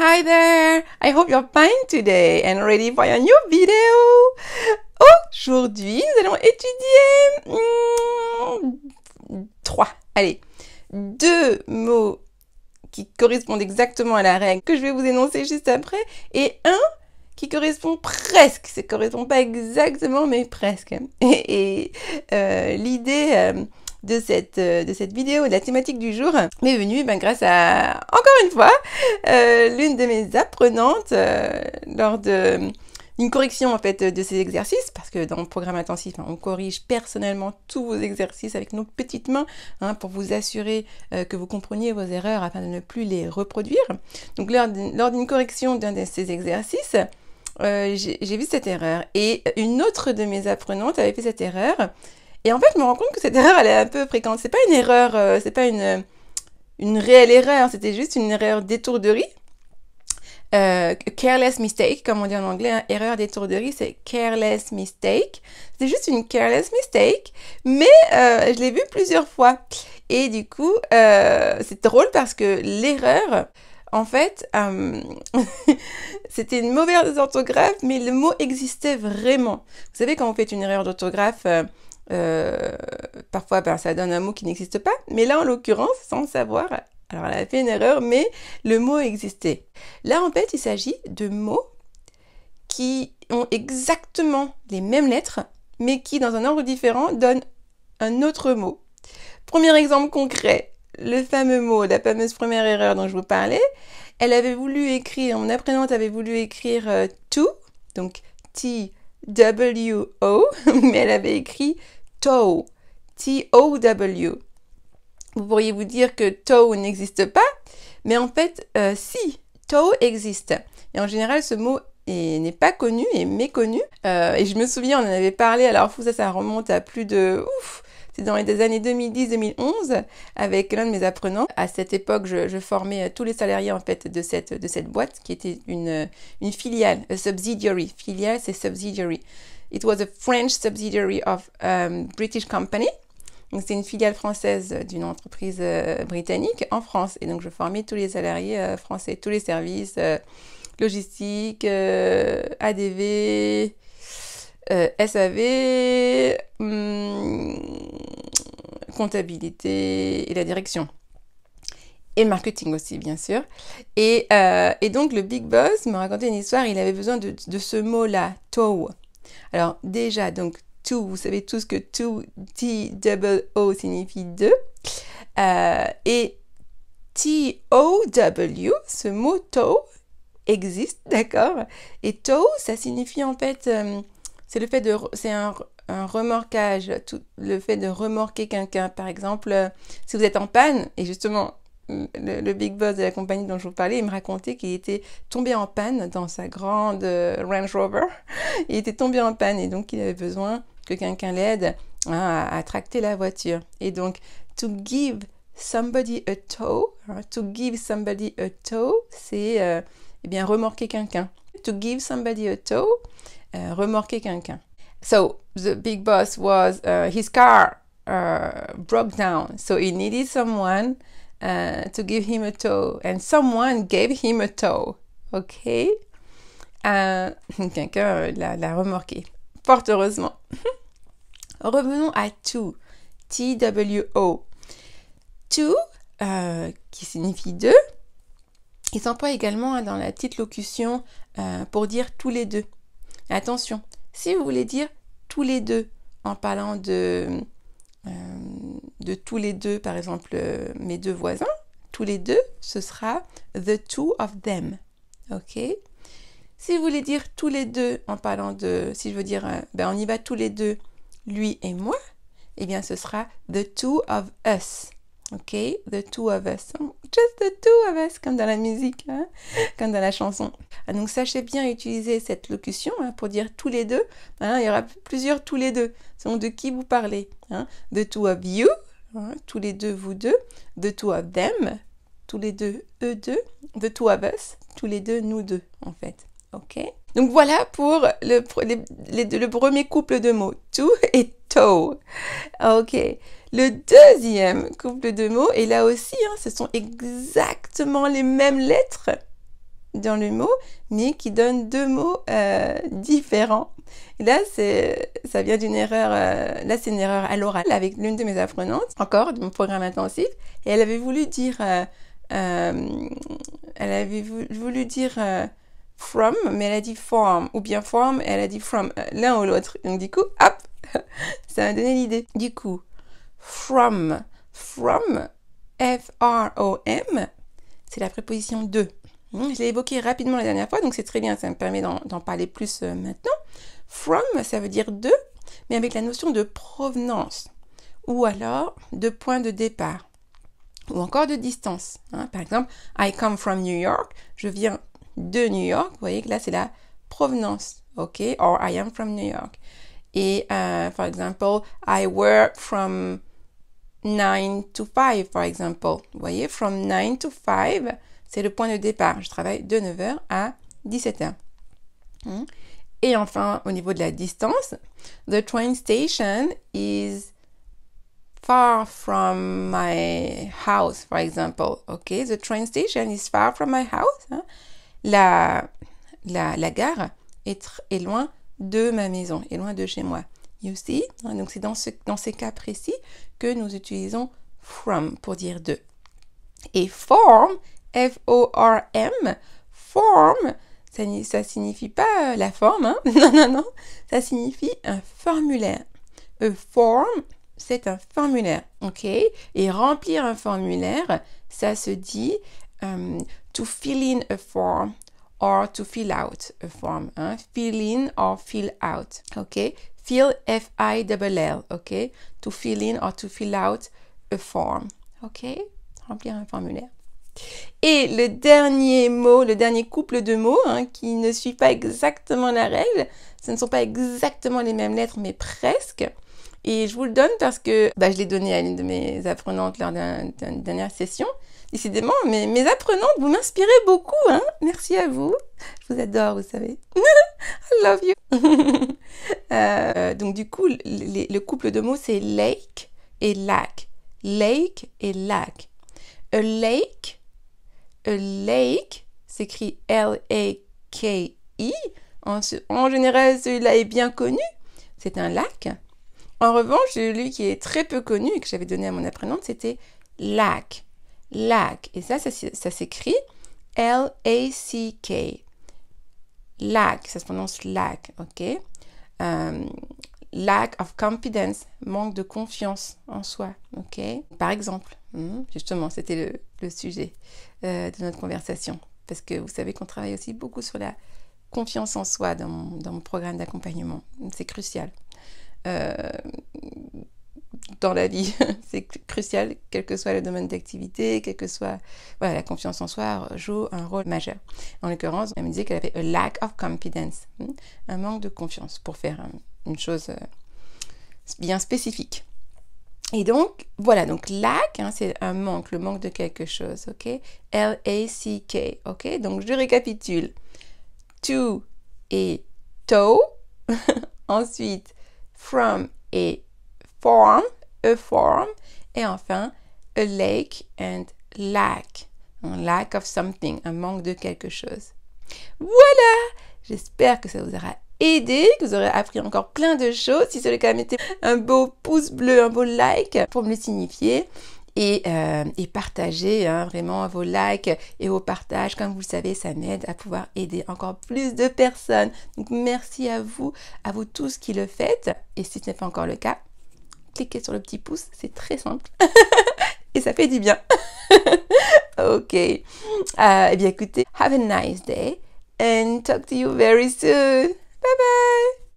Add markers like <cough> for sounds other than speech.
Hi there! I hope you're fine today and ready for your new video! Aujourd'hui, nous allons étudier 3 hmm, trois, allez, deux mots qui correspondent exactement à la règle que je vais vous énoncer juste après et un qui correspond presque, ça correspond pas exactement mais presque. <laughs> Et, euh, l'idée... Euh, de cette, euh, de cette vidéo, de la thématique du jour, m'est venue ben, grâce à, encore une fois, euh, l'une de mes apprenantes euh, lors de correction en fait de ces exercices parce que dans le programme intensif hein, on corrige personnellement tous vos exercices avec nos petites mains hein, pour vous assurer que vous compreniez vos erreurs afin de ne plus les reproduire. Donc lors d'une correction d'un de ces exercices, j'ai vu cette erreur et une autre de mes apprenantes avait fait cette erreur et en fait, je me rends compte que cette erreur, elle est un peu fréquente. C'est pas une erreur, ce euh, c'est pas une, une réelle erreur, c'était juste une erreur d'étourderie. Euh, careless mistake, comme on dit en anglais, hein, erreur d'étourderie, c'est careless mistake. C'est juste une careless mistake, mais euh, je l'ai vu plusieurs fois. Et du coup, c'est drôle parce que l'erreur, en fait, <laughs> c'était une mauvaise orthographe, mais le mot existait vraiment. Vous savez, quand vous faites une erreur d'orthographe, euh, parfois, ben, ça donne un mot qui n'existe pas. Mais là, en l'occurrence, sans le savoir, alors elle a fait une erreur, mais le mot existait. Là, en fait, il s'agit de mots qui ont exactement les mêmes lettres, mais qui, dans un ordre différent, donnent un autre mot. Premier exemple concret, le fameux mot, la fameuse première erreur dont je vous parlais. Elle avait voulu écrire, mon apprenante avait voulu écrire euh, tout, donc T-W-O, <laughs> mais elle avait écrit TOW. T-O-W. Vous pourriez vous dire que TOW n'existe pas, mais en fait, euh, si, TOW existe. Et en général, ce mot n'est pas connu et méconnu. Euh, et je me souviens, on en avait parlé, alors ça, ça remonte à plus de... Ouf c'est dans les années 2010-2011 avec l'un de mes apprenants. À cette époque, je, formais euh, tous les salariés en fait de cette, boîte qui était une, filiale, subsidiary. Filiale, c'est subsidiary. It was a French subsidiary of a um, British company. Donc c'est une filiale française euh, d'une entreprise euh, britannique en France. Et donc je formais tous les salariés euh, français, tous les services, logistiques, logistique, ADV, SAV, hum, comptabilité et la direction. Et marketing aussi, bien sûr. Et, donc le big boss me racontait une histoire, il avait besoin de, de ce mot-là, TOW. Alors déjà, donc tout, vous savez tous que tout, t o signifie deux, euh, et T-O-W, ce mot to existe, d'accord Et tow, ça signifie en fait, euh, c'est le fait de, c'est un, un, remorquage, le fait de remorquer quelqu'un. Par exemple, euh, si vous êtes en panne, et justement, le, big boss de la compagnie dont je vous parlais, il me racontait qu'il était tombé en panne dans sa grande euh, Range Rover. <laughs> Il était tombé en panne et donc il avait besoin que quelqu'un l'aide à, tracter la voiture. Et donc, to give somebody a tow, hein, to give somebody a tow, c'est euh, eh bien remorquer quelqu'un. To give somebody a tow, euh, remorquer quelqu'un. So the big boss was his car broke down, so he needed someone. Uh, to give him a toe. And someone gave him a toe. OK uh, <laughs> Quelqu'un euh, l'a, remorqué. Fort heureusement. <laughs> Revenons à to. T-W-O. To, euh, qui signifie deux, il s'emploie également hein, dans la petite locution euh, pour dire tous les deux. Attention, si vous voulez dire tous les deux en parlant de, tous les deux, par exemple, euh, mes deux voisins, tous les deux, ce sera the two of them. OK Si vous voulez dire tous les deux en parlant de, si je veux dire, euh, ben on y va tous les deux, lui et moi, eh bien ce sera the two of us. OK The two of us. Just the two of us, comme dans la musique, hein, comme dans la chanson. Ah, donc sachez bien utiliser cette locution hein, pour dire tous les deux. Hein, il y aura plusieurs tous les deux. Selon de qui vous parlez. The two of you, Hein, tous les deux vous deux, the two of them, tous les deux eux deux, the two of us, tous les deux nous deux en fait. Ok Donc voilà pour le, premier couple de mots, to et to. Ok. Le deuxième couple de mots, et là aussi, hein, ce sont exactement les mêmes lettres, dans le mot, mais qui donne deux mots euh, différents. Et là, ça vient d'une erreur, euh, là c'est une erreur à l'oral avec l'une de mes apprenantes, encore de mon programme intensif, et elle avait voulu dire, euh, elle avait voulu dire from, mais elle a dit form, ou bien form, et elle a dit from, l'un ou l'autre. Donc du coup, hop, <laughs> ça m'a donné l'idée. Du coup, from, from, F-R-O-M, c'est la préposition de. Hein, je l'ai évoqué rapidement la dernière fois, donc c'est très bien, ça me permet d'en parler plus euh, maintenant. From, ça veut dire de, mais avec la notion de provenance, ou alors de point de départ, ou encore de distance. Hein. Par exemple, I come from New York, je viens de New York, vous voyez que là c'est la provenance, ok, or I am from New York. Et par euh, exemple, « I work from 9 to 5, Par exemple, Vous voyez, from 9 to 5, c'est le point de départ. Je travaille de 9h à 17h. Hmm. Et enfin, au niveau de la distance, the train station is far from my house, for example. Okay, the train station is far from my house. Hein. La, la, gare est, est loin de ma maison, est loin de chez moi. You see? Hein, donc, c'est dans, ce, dans ces cas précis que nous utilisons from pour dire de. Et form F-O-R-M, form, ça, signifie pas euh, la forme, hein. <laughs> non, non, non, ça signifie un formulaire. A e, form, c'est un formulaire, ok Et remplir un formulaire, ça se dit euh, to fill in a form or to fill out a form, hein? Fill in or fill out, ok Fill, F-I-L-L, ok To fill in or to fill out a form, ok Remplir un formulaire. Et le dernier mot, le dernier couple de mots hein, qui ne suit pas exactement la règle, ce ne sont pas exactement les mêmes lettres, mais presque. Et je vous le donne parce que bah, je l'ai donné à l'une de mes apprenantes lors d'une dernière session. Décidément, mes, mes apprenantes, vous m'inspirez beaucoup. Hein Merci à vous. Je vous adore, vous savez. <laughs> I love you. <laughs> Euh, donc du coup, le couple de mots, c'est lake et lac. Lake et lac. A lake lake s'écrit L-A-K-I. En, général, celui-là est bien connu. C'est un lac. En revanche, celui qui est très peu connu et que j'avais donné à mon apprenante, c'était lac. Lac. Et ça, ça, s'écrit L-A-C-K. Lac. Ça se prononce lac. OK? Euh, lack of confidence, manque de confiance en soi. Ok, par exemple, hmm, justement, c'était le, sujet euh, de notre conversation, parce que vous savez qu'on travaille aussi beaucoup sur la confiance en soi dans mon, programme d'accompagnement. C'est crucial. Euh, dans la vie, <laughs> c'est crucial, quel que soit le domaine d'activité, quel que soit la confiance en soi joue un rôle majeur. En l'occurrence, elle me disait qu'elle avait un lack of confidence, hmm, un manque de confiance pour faire un, une chose euh, bien spécifique. Et donc, voilà, donc lack, hein, c'est un manque, le manque de quelque chose, ok L-A-C-K, ok Donc, je récapitule. To et to. <laughs> Ensuite, from et form, a form. Et enfin, a lake and lack. Un lack of something, un manque de quelque chose. Voilà J'espère que ça vous aura aider, que vous aurez appris encore plein de choses. Si cela quand même été un beau pouce bleu, un beau like pour me le signifier. Et, euh, partagez hein, vraiment vos likes et vos partages. Comme vous le savez, ça m'aide à pouvoir aider encore plus de personnes. Donc merci à vous, à vous tous qui le faites. Et si ce n'est pas encore le cas, cliquez sur le petit pouce, c'est très simple. <laughs> et ça fait du bien. <laughs> ok. Euh, eh bien écoutez, have a nice day and talk to you very soon. 拜拜。